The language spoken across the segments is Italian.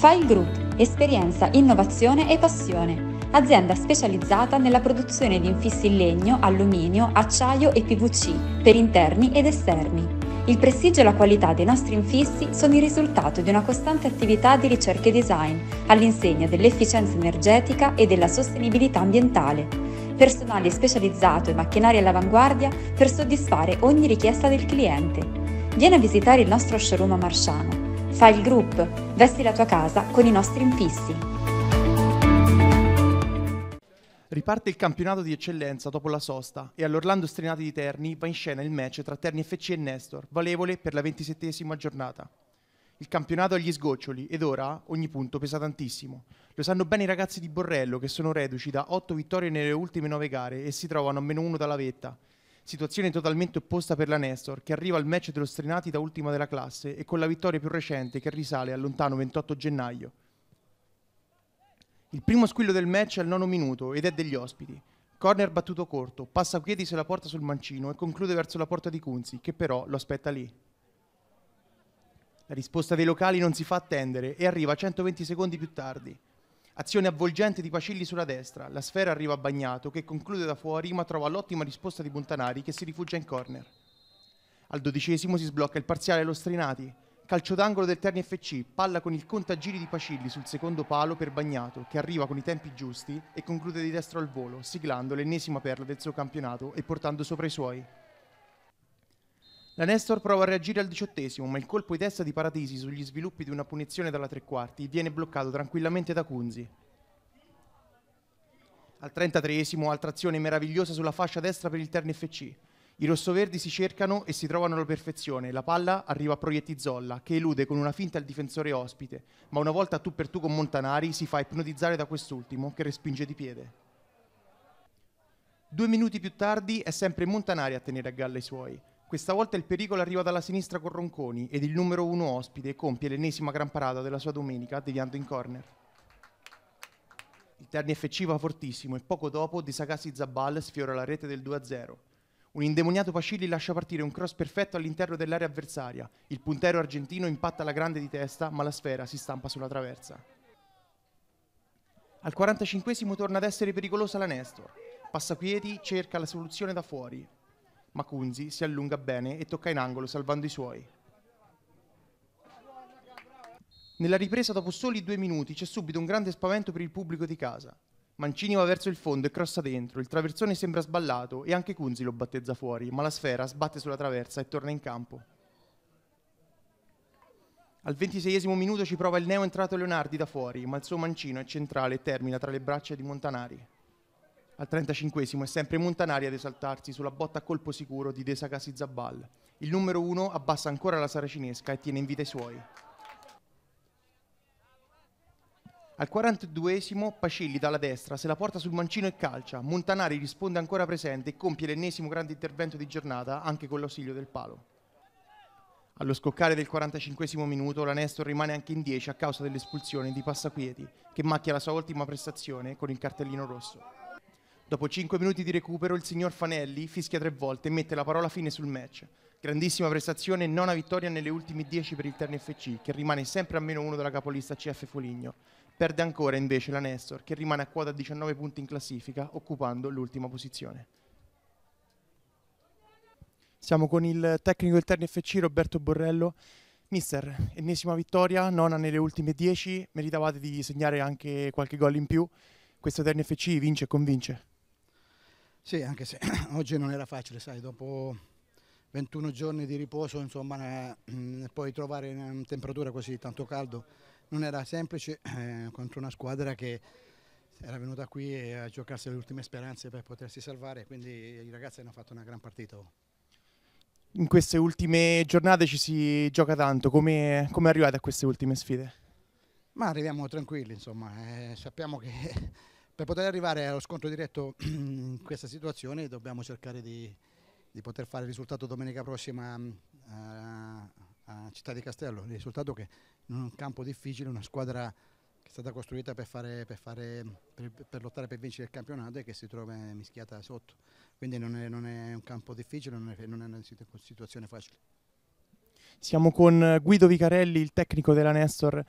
File Group, esperienza, innovazione e passione. Azienda specializzata nella produzione di infissi in legno, alluminio, acciaio e PVC per interni ed esterni. Il prestigio e la qualità dei nostri infissi sono il risultato di una costante attività di ricerca e design all'insegna dell'efficienza energetica e della sostenibilità ambientale. Personale specializzato e macchinari all'avanguardia per soddisfare ogni richiesta del cliente. Vieni a visitare il nostro showroom a Marciano Fai il group, vesti la tua casa con i nostri infissi. Riparte il campionato di eccellenza dopo la sosta e all'Orlando Strenati di Terni va in scena il match tra Terni FC e Nestor, valevole per la ventisettesima giornata. Il campionato agli sgoccioli ed ora ogni punto pesa tantissimo. Lo sanno bene i ragazzi di Borrello che sono reduci da 8 vittorie nelle ultime 9 gare e si trovano a meno 1 dalla vetta. Situazione totalmente opposta per la Nestor, che arriva al match dello Strenati da ultima della classe e con la vittoria più recente che risale al lontano 28 gennaio. Il primo squillo del match è al nono minuto ed è degli ospiti. Corner battuto corto, passa Chiedi se la porta sul mancino e conclude verso la porta di Kunzi, che però lo aspetta lì. La risposta dei locali non si fa attendere e arriva 120 secondi più tardi. Azione avvolgente di Pacilli sulla destra, la sfera arriva a Bagnato che conclude da fuori ma trova l'ottima risposta di Montanari che si rifugia in corner. Al dodicesimo si sblocca il parziale allo Strinati. calcio d'angolo del Terni FC, palla con il contagiri di Pacilli sul secondo palo per Bagnato che arriva con i tempi giusti e conclude di destro al volo, siglando l'ennesima perla del suo campionato e portando sopra i suoi. La Nestor prova a reagire al diciottesimo, ma il colpo di testa di Paradisi sugli sviluppi di una punizione dalla tre quarti viene bloccato tranquillamente da Kunzi. Al trentatreesimo, altra azione meravigliosa sulla fascia destra per il Terni FC. I rossoverdi si cercano e si trovano alla perfezione. La palla arriva a Proietti Zolla, che elude con una finta il difensore ospite, ma una volta tu per tu con Montanari si fa ipnotizzare da quest'ultimo, che respinge di piede. Due minuti più tardi è sempre Montanari a tenere a galla i suoi. Questa volta il pericolo arriva dalla sinistra con Ronconi ed il numero uno ospite compie l'ennesima gran parata della sua domenica deviando in corner. Il Terni FC va fortissimo e poco dopo Di Sagasi Zabal sfiora la rete del 2-0. Un indemoniato Pacilli lascia partire un cross perfetto all'interno dell'area avversaria. Il puntero argentino impatta la grande di testa, ma la sfera si stampa sulla traversa. Al 45 torna ad essere pericolosa la Nestor. Passa quieti, cerca la soluzione da fuori, Macunzi si allunga bene e tocca in angolo salvando i suoi. Nella ripresa dopo soli due minuti c'è subito un grande spavento per il pubblico di casa. Mancini va verso il fondo e crossa dentro, il traversone sembra sballato e anche Cunzi lo battezza fuori, ma la sfera sbatte sulla traversa e torna in campo. Al ventiseiesimo minuto ci prova il neo entrato Leonardi da fuori, ma il suo mancino è centrale e termina tra le braccia di Montanari. Al 35 è sempre Montanari ad esaltarsi sulla botta a colpo sicuro di Desa Zabal. Il numero 1 abbassa ancora la saracinesca e tiene in vita i suoi. Al 42 Pacilli dalla destra se la porta sul mancino e calcia. Montanari risponde ancora presente e compie l'ennesimo grande intervento di giornata anche con l'ausilio del palo. Allo scoccare del 45 minuto la Nestor rimane anche in 10 a causa dell'espulsione di Passaquieti, che macchia la sua ultima prestazione con il cartellino rosso. Dopo 5 minuti di recupero il signor Fanelli fischia tre volte e mette la parola fine sul match. Grandissima prestazione e nona vittoria nelle ultime 10 per il Terni FC, che rimane sempre a meno 1 della capolista CF Foligno. Perde ancora invece la Nestor, che rimane a quota 19 punti in classifica, occupando l'ultima posizione. Siamo con il tecnico del Terni FC Roberto Borrello. Mister, ennesima vittoria, nona nelle ultime 10, meritavate di segnare anche qualche gol in più. Questo Terni FC vince e convince. Sì, anche se oggi non era facile, sai, dopo 21 giorni di riposo, insomma, eh, mm, poi trovare una temperatura così tanto caldo non era semplice eh, contro una squadra che era venuta qui a giocarsi le ultime speranze per potersi salvare, quindi i ragazzi hanno fatto una gran partita. In queste ultime giornate ci si gioca tanto, come, come arrivate a queste ultime sfide? Ma arriviamo tranquilli, insomma, eh, sappiamo che per poter arrivare allo scontro diretto in questa situazione dobbiamo cercare di, di poter fare il risultato domenica prossima mm, a, a Città di Castello, il risultato che in un campo difficile, una squadra che è stata costruita per, fare, per, fare, per, per, lottare per vincere il campionato e che si trova mischiata sotto. Quindi non è, non è un campo difficile, non è, non è, una situazione facile. Siamo con Guido Vicarelli, il tecnico della Nestor.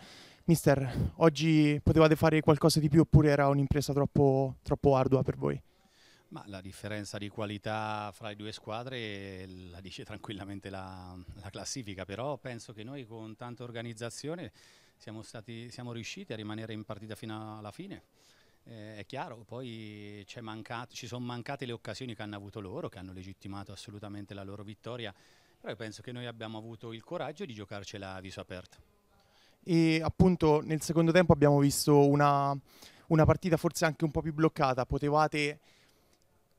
Mister, oggi potevate fare qualcosa di più oppure era un'impresa troppo, troppo ardua per voi? Ma la differenza di qualità fra le due squadre la dice tranquillamente la, la classifica, però penso che noi con tanta organizzazione siamo, stati, siamo, riusciti a rimanere in partita fino alla fine. Eh, è chiaro, poi è mancato, ci sono mancate le occasioni che hanno avuto loro, che hanno legittimato assolutamente la loro vittoria, però penso che noi abbiamo avuto il coraggio di giocarcela a viso aperto e appunto nel secondo tempo abbiamo visto una, una partita forse anche un po' più bloccata, potevate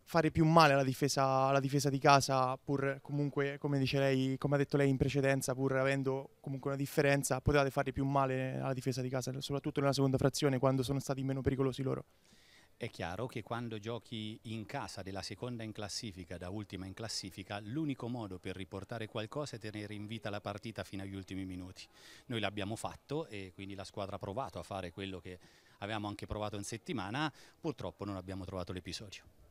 fare più male alla difesa, alla difesa di casa pur comunque, come, dice lei, come ha detto lei in precedenza, pur avendo comunque una differenza, potevate fare più male alla difesa di casa, soprattutto nella seconda frazione quando sono stati meno pericolosi loro. È chiaro che quando giochi in casa della seconda in classifica da ultima in classifica, l'unico modo per riportare qualcosa è tenere in vita la partita fino agli ultimi minuti. Noi l'abbiamo fatto e quindi la squadra ha provato a fare quello che avevamo anche provato in settimana, purtroppo non abbiamo trovato l'episodio.